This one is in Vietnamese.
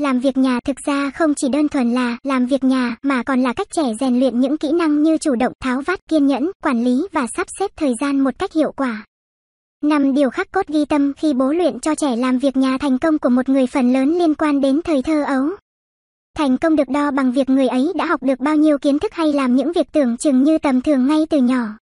Làm việc nhà thực ra không chỉ đơn thuần là làm việc nhà mà còn là cách trẻ rèn luyện những kỹ năng như chủ động, tháo vát, kiên nhẫn, quản lý và sắp xếp thời gian một cách hiệu quả. Năm điều khắc cốt ghi tâm khi bố luyện cho trẻ làm việc nhà thành công của một người phần lớn liên quan đến thời thơ ấu. Thành công được đo bằng việc người ấy đã học được bao nhiêu kiến thức hay làm những việc tưởng chừng như tầm thường ngay từ nhỏ.